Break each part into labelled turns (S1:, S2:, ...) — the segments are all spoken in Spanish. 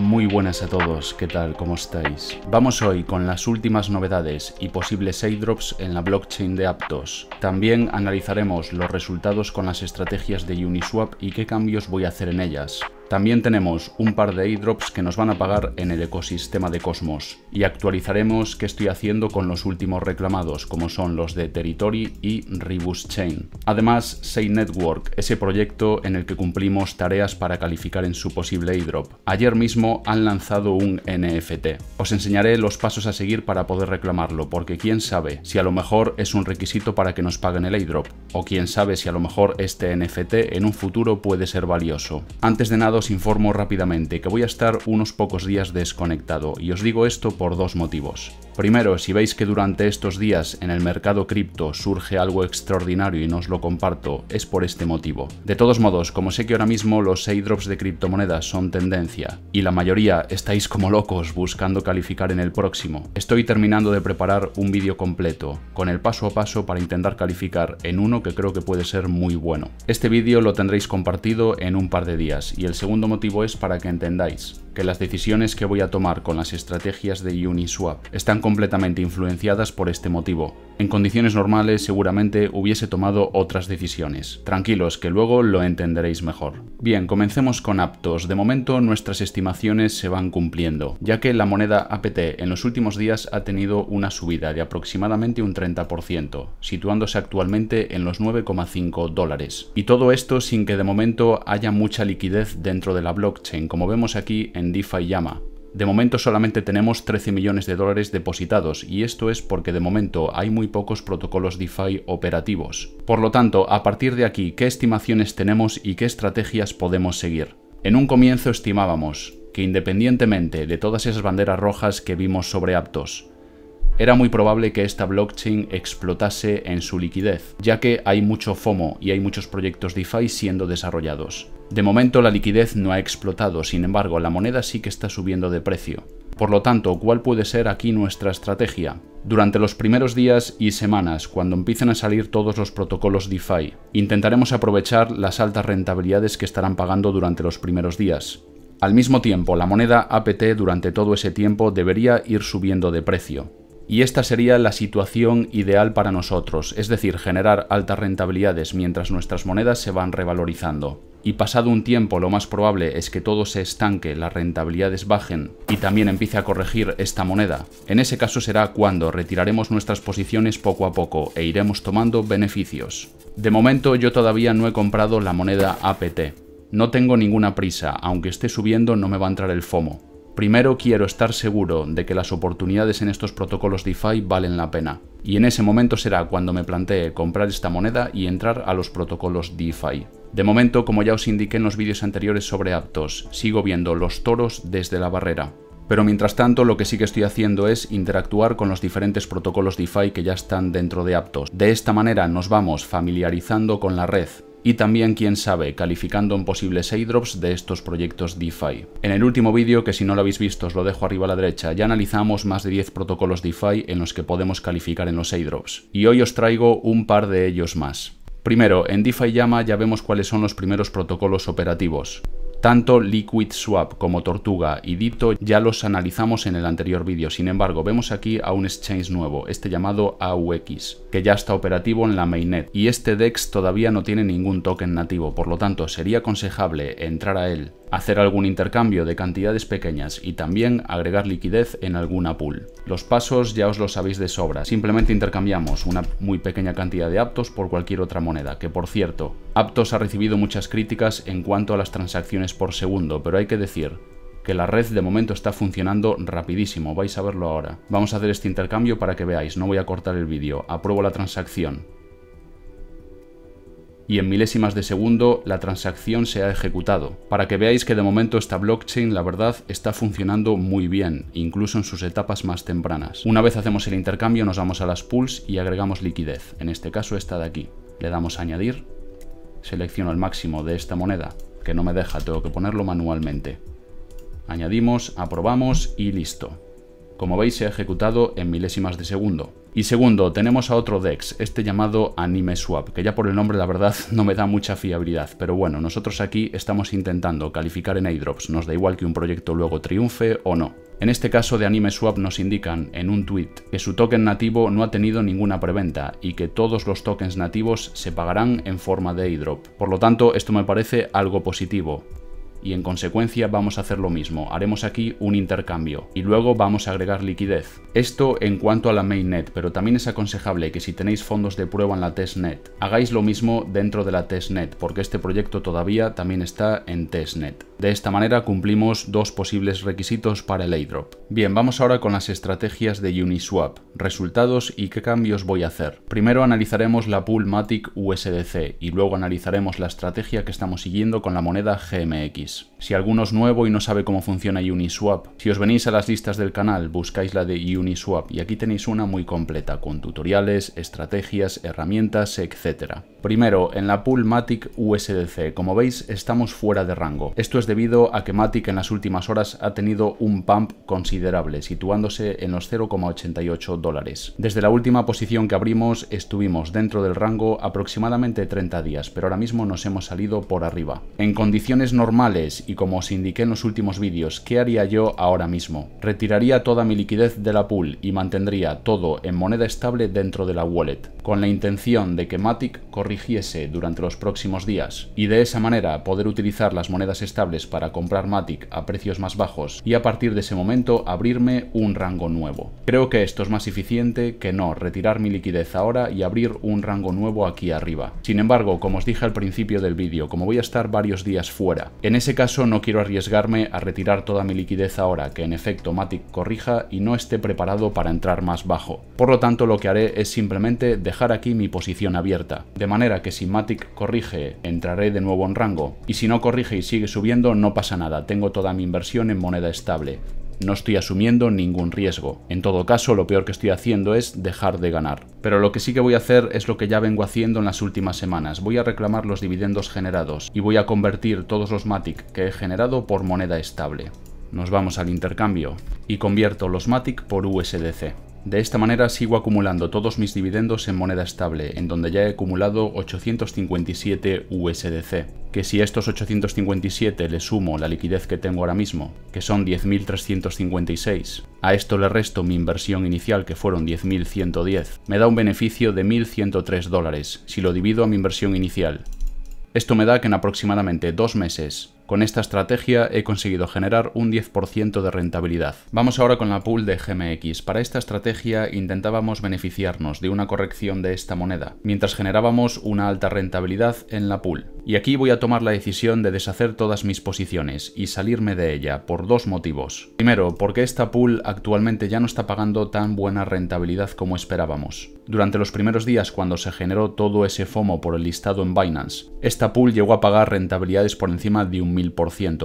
S1: Muy buenas a todos, ¿qué tal? ¿Cómo estáis? Vamos hoy con las últimas novedades y posibles airdrops en la blockchain de Aptos. También analizaremos los resultados con las estrategias de Uniswap y qué cambios voy a hacer en ellas. También tenemos un par de airdrops que nos van a pagar en el ecosistema de Cosmos y actualizaremos qué estoy haciendo con los últimos reclamados como son los de Territory y Rebus Chain. Además, Say Network, ese proyecto en el que cumplimos tareas para calificar en su posible airdrop. Ayer mismo han lanzado un NFT. Os enseñaré los pasos a seguir para poder reclamarlo porque quién sabe si a lo mejor es un requisito para que nos paguen el airdrop o quién sabe si a lo mejor este NFT en un futuro puede ser valioso. Antes de nada os informo rápidamente que voy a estar unos pocos días desconectado y os digo esto por dos motivos. Primero, si veis que durante estos días en el mercado cripto surge algo extraordinario y no os lo comparto, es por este motivo. De todos modos, como sé que ahora mismo los drops de criptomonedas son tendencia y la mayoría estáis como locos buscando calificar en el próximo, estoy terminando de preparar un vídeo completo con el paso a paso para intentar calificar en uno que creo que puede ser muy bueno. Este vídeo lo tendréis compartido en un par de días y el segundo segundo motivo es para que entendáis que las decisiones que voy a tomar con las estrategias de Uniswap están completamente influenciadas por este motivo. En condiciones normales seguramente hubiese tomado otras decisiones. Tranquilos que luego lo entenderéis mejor. Bien, comencemos con Aptos. De momento nuestras estimaciones se van cumpliendo, ya que la moneda APT en los últimos días ha tenido una subida de aproximadamente un 30%, situándose actualmente en los 9,5 dólares. Y todo esto sin que de momento haya mucha liquidez dentro de la blockchain, como vemos aquí en DeFi Llama. De momento solamente tenemos 13 millones de dólares depositados y esto es porque de momento hay muy pocos protocolos DeFi operativos. Por lo tanto, a partir de aquí, ¿qué estimaciones tenemos y qué estrategias podemos seguir? En un comienzo estimábamos que independientemente de todas esas banderas rojas que vimos sobre Aptos, era muy probable que esta blockchain explotase en su liquidez, ya que hay mucho FOMO y hay muchos proyectos DeFi siendo desarrollados. De momento la liquidez no ha explotado, sin embargo la moneda sí que está subiendo de precio. Por lo tanto, ¿cuál puede ser aquí nuestra estrategia? Durante los primeros días y semanas, cuando empiecen a salir todos los protocolos DeFi, intentaremos aprovechar las altas rentabilidades que estarán pagando durante los primeros días. Al mismo tiempo, la moneda APT durante todo ese tiempo debería ir subiendo de precio. Y esta sería la situación ideal para nosotros, es decir, generar altas rentabilidades mientras nuestras monedas se van revalorizando. Y pasado un tiempo lo más probable es que todo se estanque, las rentabilidades bajen y también empiece a corregir esta moneda. En ese caso será cuando retiraremos nuestras posiciones poco a poco e iremos tomando beneficios. De momento yo todavía no he comprado la moneda APT. No tengo ninguna prisa, aunque esté subiendo no me va a entrar el FOMO. Primero quiero estar seguro de que las oportunidades en estos protocolos DeFi valen la pena, y en ese momento será cuando me plantee comprar esta moneda y entrar a los protocolos DeFi. De momento, como ya os indiqué en los vídeos anteriores sobre Aptos, sigo viendo los toros desde la barrera. Pero mientras tanto, lo que sí que estoy haciendo es interactuar con los diferentes protocolos DeFi que ya están dentro de Aptos. De esta manera nos vamos familiarizando con la red, y también, quién sabe, calificando en posibles airdrops de estos proyectos DeFi. En el último vídeo, que si no lo habéis visto os lo dejo arriba a la derecha, ya analizamos más de 10 protocolos DeFi en los que podemos calificar en los airdrops, y hoy os traigo un par de ellos más. Primero, en DeFi Llama ya vemos cuáles son los primeros protocolos operativos. Tanto LiquidSwap como Tortuga y Dito ya los analizamos en el anterior vídeo, sin embargo vemos aquí a un exchange nuevo, este llamado AUX, que ya está operativo en la mainnet y este DEX todavía no tiene ningún token nativo, por lo tanto sería aconsejable entrar a él hacer algún intercambio de cantidades pequeñas y también agregar liquidez en alguna pool. Los pasos ya os los sabéis de sobra, simplemente intercambiamos una muy pequeña cantidad de Aptos por cualquier otra moneda, que por cierto, Aptos ha recibido muchas críticas en cuanto a las transacciones por segundo, pero hay que decir que la red de momento está funcionando rapidísimo, vais a verlo ahora. Vamos a hacer este intercambio para que veáis, no voy a cortar el vídeo, apruebo la transacción, y en milésimas de segundo la transacción se ha ejecutado, para que veáis que de momento esta blockchain la verdad está funcionando muy bien, incluso en sus etapas más tempranas. Una vez hacemos el intercambio nos vamos a las pools y agregamos liquidez, en este caso esta de aquí. Le damos a añadir, selecciono el máximo de esta moneda, que no me deja, tengo que ponerlo manualmente. Añadimos, aprobamos y listo. Como veis se ha ejecutado en milésimas de segundo, y segundo, tenemos a otro DEX, este llamado AnimeSwap, que ya por el nombre la verdad no me da mucha fiabilidad, pero bueno, nosotros aquí estamos intentando calificar en airdrops, nos da igual que un proyecto luego triunfe o no. En este caso de AnimeSwap nos indican en un tweet que su token nativo no ha tenido ninguna preventa y que todos los tokens nativos se pagarán en forma de airdrop. Por lo tanto, esto me parece algo positivo y en consecuencia vamos a hacer lo mismo, haremos aquí un intercambio y luego vamos a agregar liquidez. Esto en cuanto a la mainnet, pero también es aconsejable que si tenéis fondos de prueba en la testnet, hagáis lo mismo dentro de la testnet, porque este proyecto todavía también está en testnet. De esta manera cumplimos dos posibles requisitos para el airdrop. Bien, vamos ahora con las estrategias de Uniswap, resultados y qué cambios voy a hacer. Primero analizaremos la pool Matic USDC y luego analizaremos la estrategia que estamos siguiendo con la moneda GMX. days. Si alguno es nuevo y no sabe cómo funciona Uniswap, si os venís a las listas del canal, buscáis la de Uniswap y aquí tenéis una muy completa con tutoriales, estrategias, herramientas, etc. Primero, en la pool Matic USDC, como veis, estamos fuera de rango. Esto es debido a que Matic en las últimas horas ha tenido un pump considerable, situándose en los 0,88 dólares. Desde la última posición que abrimos estuvimos dentro del rango aproximadamente 30 días, pero ahora mismo nos hemos salido por arriba. En condiciones normales y como os indiqué en los últimos vídeos, ¿qué haría yo ahora mismo? Retiraría toda mi liquidez de la pool y mantendría todo en moneda estable dentro de la wallet, con la intención de que Matic corrigiese durante los próximos días, y de esa manera poder utilizar las monedas estables para comprar Matic a precios más bajos y a partir de ese momento abrirme un rango nuevo. Creo que esto es más eficiente que no retirar mi liquidez ahora y abrir un rango nuevo aquí arriba. Sin embargo, como os dije al principio del vídeo, como voy a estar varios días fuera, en ese caso no quiero arriesgarme a retirar toda mi liquidez ahora que en efecto Matic corrija y no esté preparado para entrar más bajo. Por lo tanto lo que haré es simplemente dejar aquí mi posición abierta, de manera que si Matic corrige entraré de nuevo en rango y si no corrige y sigue subiendo no pasa nada, tengo toda mi inversión en moneda estable no estoy asumiendo ningún riesgo. En todo caso, lo peor que estoy haciendo es dejar de ganar. Pero lo que sí que voy a hacer es lo que ya vengo haciendo en las últimas semanas. Voy a reclamar los dividendos generados y voy a convertir todos los Matic que he generado por moneda estable. Nos vamos al intercambio y convierto los Matic por USDC. De esta manera sigo acumulando todos mis dividendos en moneda estable, en donde ya he acumulado 857 USDC que si a estos 857 le sumo la liquidez que tengo ahora mismo, que son 10.356, a esto le resto mi inversión inicial que fueron 10.110, me da un beneficio de 1.103 dólares si lo divido a mi inversión inicial. Esto me da que en aproximadamente dos meses con esta estrategia he conseguido generar un 10% de rentabilidad. Vamos ahora con la pool de GMX. Para esta estrategia intentábamos beneficiarnos de una corrección de esta moneda, mientras generábamos una alta rentabilidad en la pool. Y aquí voy a tomar la decisión de deshacer todas mis posiciones y salirme de ella por dos motivos. Primero, porque esta pool actualmente ya no está pagando tan buena rentabilidad como esperábamos. Durante los primeros días cuando se generó todo ese FOMO por el listado en Binance, esta pool llegó a pagar rentabilidades por encima de un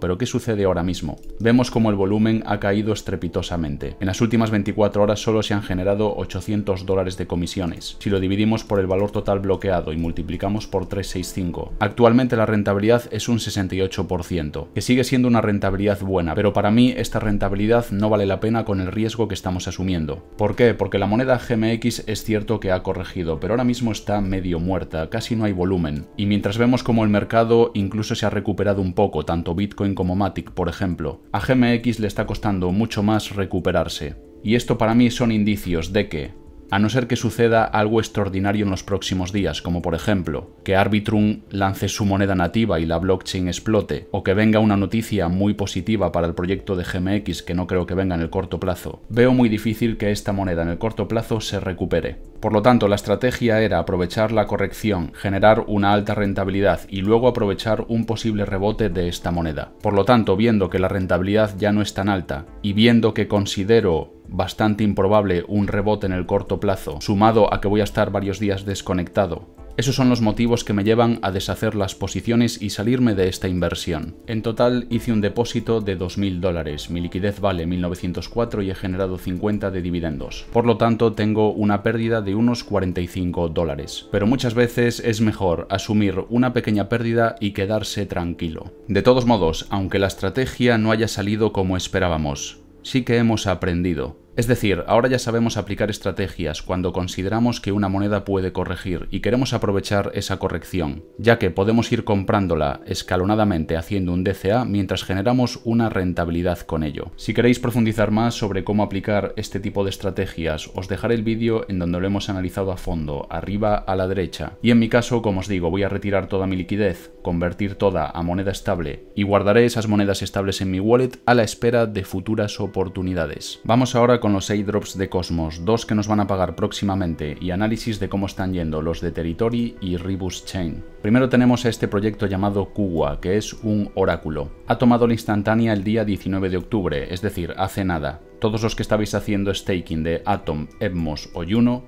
S1: pero ¿qué sucede ahora mismo? Vemos como el volumen ha caído estrepitosamente. En las últimas 24 horas solo se han generado 800 dólares de comisiones. Si lo dividimos por el valor total bloqueado y multiplicamos por 365, actualmente la rentabilidad es un 68%, que sigue siendo una rentabilidad buena, pero para mí esta rentabilidad no vale la pena con el riesgo que estamos asumiendo. ¿Por qué? Porque la moneda GMX es cierto que ha corregido, pero ahora mismo está medio muerta, casi no hay volumen. Y mientras vemos como el mercado incluso se ha recuperado un poco, tanto Bitcoin como Matic, por ejemplo, a GMX le está costando mucho más recuperarse. Y esto para mí son indicios de que a no ser que suceda algo extraordinario en los próximos días, como por ejemplo, que Arbitrum lance su moneda nativa y la blockchain explote, o que venga una noticia muy positiva para el proyecto de GMX que no creo que venga en el corto plazo, veo muy difícil que esta moneda en el corto plazo se recupere. Por lo tanto, la estrategia era aprovechar la corrección, generar una alta rentabilidad y luego aprovechar un posible rebote de esta moneda. Por lo tanto, viendo que la rentabilidad ya no es tan alta y viendo que considero bastante improbable un rebote en el corto plazo, sumado a que voy a estar varios días desconectado. Esos son los motivos que me llevan a deshacer las posiciones y salirme de esta inversión. En total hice un depósito de 2.000 dólares, mi liquidez vale 1.904 y he generado 50 de dividendos. Por lo tanto tengo una pérdida de unos 45 dólares. Pero muchas veces es mejor asumir una pequeña pérdida y quedarse tranquilo. De todos modos, aunque la estrategia no haya salido como esperábamos, sí que hemos aprendido. Es decir, ahora ya sabemos aplicar estrategias cuando consideramos que una moneda puede corregir y queremos aprovechar esa corrección, ya que podemos ir comprándola escalonadamente haciendo un DCA mientras generamos una rentabilidad con ello. Si queréis profundizar más sobre cómo aplicar este tipo de estrategias, os dejaré el vídeo en donde lo hemos analizado a fondo, arriba a la derecha. Y en mi caso, como os digo, voy a retirar toda mi liquidez, convertir toda a moneda estable y guardaré esas monedas estables en mi wallet a la espera de futuras oportunidades. Vamos ahora con los airdrops de Cosmos, dos que nos van a pagar próximamente y análisis de cómo están yendo los de Territory y Rebus Chain. Primero tenemos este proyecto llamado Kuwa, que es un oráculo. Ha tomado la instantánea el día 19 de octubre, es decir, hace nada. Todos los que estabais haciendo staking de Atom, Edmos o Juno,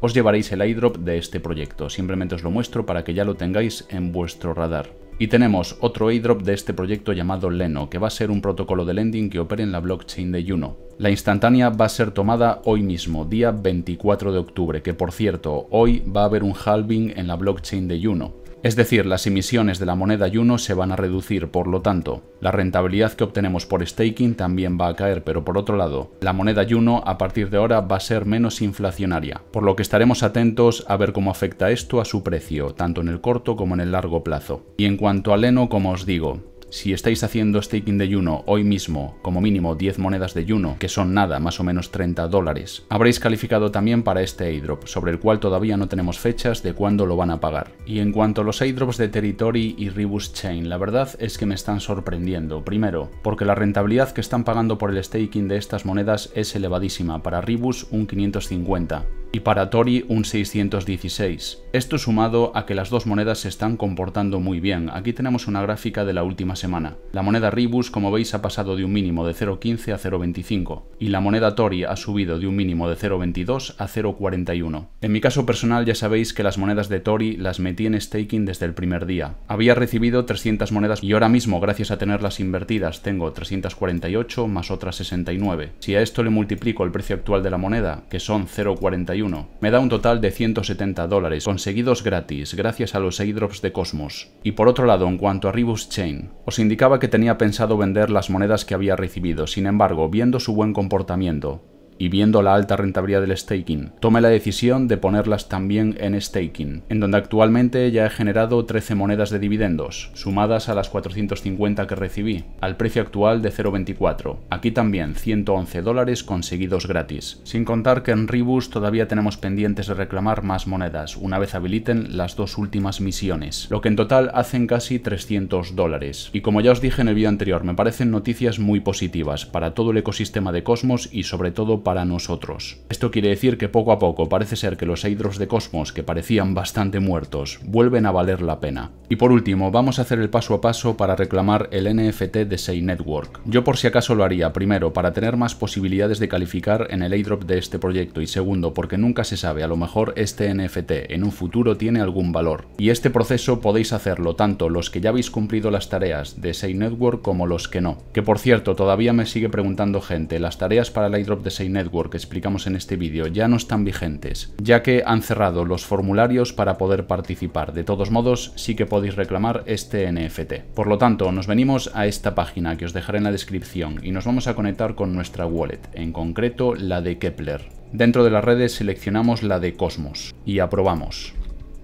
S1: os llevaréis el airdrop de este proyecto. Simplemente os lo muestro para que ya lo tengáis en vuestro radar. Y tenemos otro airdrop de este proyecto llamado Leno, que va a ser un protocolo de lending que opere en la blockchain de Juno. La instantánea va a ser tomada hoy mismo, día 24 de octubre, que por cierto, hoy va a haber un halving en la blockchain de Juno. Es decir, las emisiones de la moneda Yuno se van a reducir, por lo tanto, la rentabilidad que obtenemos por staking también va a caer, pero por otro lado, la moneda Juno a partir de ahora va a ser menos inflacionaria, por lo que estaremos atentos a ver cómo afecta esto a su precio, tanto en el corto como en el largo plazo. Y en cuanto al Leno, como os digo, si estáis haciendo staking de Juno hoy mismo, como mínimo 10 monedas de Juno, que son nada, más o menos 30 dólares, habréis calificado también para este airdrop, sobre el cual todavía no tenemos fechas de cuándo lo van a pagar. Y en cuanto a los airdrops de Territory y Rebus Chain, la verdad es que me están sorprendiendo. Primero, porque la rentabilidad que están pagando por el staking de estas monedas es elevadísima, para Rebus un 550 y para Tori un 616. Esto sumado a que las dos monedas se están comportando muy bien. Aquí tenemos una gráfica de la última semana. La moneda Ribus, como veis, ha pasado de un mínimo de 0.15 a 0.25 y la moneda Tori ha subido de un mínimo de 0.22 a 0.41. En mi caso personal ya sabéis que las monedas de Tori las metí en staking desde el primer día. Había recibido 300 monedas y ahora mismo, gracias a tenerlas invertidas, tengo 348 más otras 69. Si a esto le multiplico el precio actual de la moneda, que son 0.41 me da un total de 170 dólares, conseguidos gratis, gracias a los airdrops de Cosmos. Y por otro lado, en cuanto a Rebus Chain, os indicaba que tenía pensado vender las monedas que había recibido, sin embargo, viendo su buen comportamiento, y viendo la alta rentabilidad del staking, tomé la decisión de ponerlas también en staking, en donde actualmente ya he generado 13 monedas de dividendos, sumadas a las 450 que recibí, al precio actual de 0.24. Aquí también 111 dólares conseguidos gratis. Sin contar que en Rebus todavía tenemos pendientes de reclamar más monedas, una vez habiliten las dos últimas misiones, lo que en total hacen casi 300 dólares. Y como ya os dije en el vídeo anterior, me parecen noticias muy positivas para todo el ecosistema de Cosmos y sobre todo para nosotros. Esto quiere decir que poco a poco parece ser que los airdrops de Cosmos, que parecían bastante muertos, vuelven a valer la pena. Y por último, vamos a hacer el paso a paso para reclamar el NFT de Sei Network. Yo por si acaso lo haría, primero, para tener más posibilidades de calificar en el airdrop de este proyecto y segundo, porque nunca se sabe, a lo mejor este NFT en un futuro tiene algún valor. Y este proceso podéis hacerlo tanto los que ya habéis cumplido las tareas de Sei Network como los que no. Que por cierto, todavía me sigue preguntando gente, las tareas para el airdrop de Sei Network que explicamos en este vídeo ya no están vigentes, ya que han cerrado los formularios para poder participar. De todos modos, sí que podéis reclamar este NFT. Por lo tanto, nos venimos a esta página que os dejaré en la descripción y nos vamos a conectar con nuestra wallet, en concreto la de Kepler. Dentro de las redes seleccionamos la de Cosmos y aprobamos.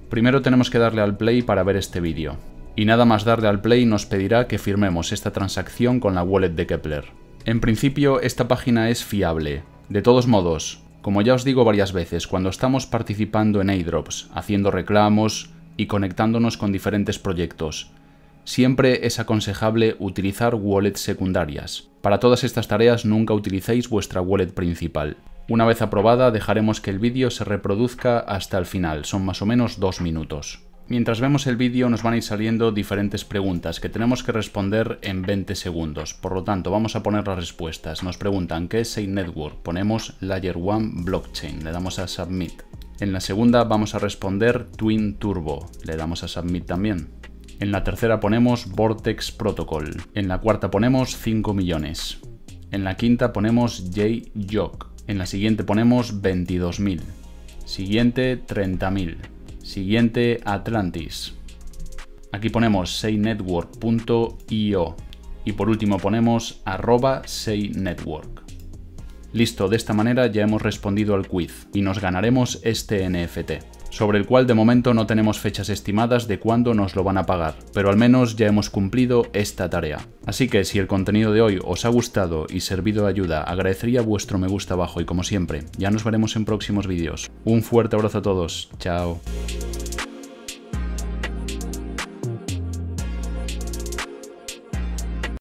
S1: Primero tenemos que darle al play para ver este vídeo. Y nada más darle al play nos pedirá que firmemos esta transacción con la wallet de Kepler. En principio esta página es fiable, de todos modos, como ya os digo varias veces, cuando estamos participando en airdrops, haciendo reclamos y conectándonos con diferentes proyectos, siempre es aconsejable utilizar wallets secundarias. Para todas estas tareas nunca utilicéis vuestra wallet principal. Una vez aprobada dejaremos que el vídeo se reproduzca hasta el final, son más o menos dos minutos. Mientras vemos el vídeo nos van a ir saliendo diferentes preguntas que tenemos que responder en 20 segundos. Por lo tanto, vamos a poner las respuestas. Nos preguntan qué es Safe Network. Ponemos Layer 1 Blockchain. Le damos a Submit. En la segunda vamos a responder Twin Turbo. Le damos a Submit también. En la tercera ponemos Vortex Protocol. En la cuarta ponemos 5 millones. En la quinta ponemos J-Jock. En la siguiente ponemos 22.000. Siguiente 30.000. Siguiente, Atlantis. Aquí ponemos saynetwork.io y por último ponemos arroba saynetwork. Listo, de esta manera ya hemos respondido al quiz y nos ganaremos este NFT sobre el cual de momento no tenemos fechas estimadas de cuándo nos lo van a pagar, pero al menos ya hemos cumplido esta tarea. Así que si el contenido de hoy os ha gustado y servido de ayuda, agradecería vuestro me gusta abajo y como siempre, ya nos veremos en próximos vídeos. Un fuerte abrazo a todos, chao.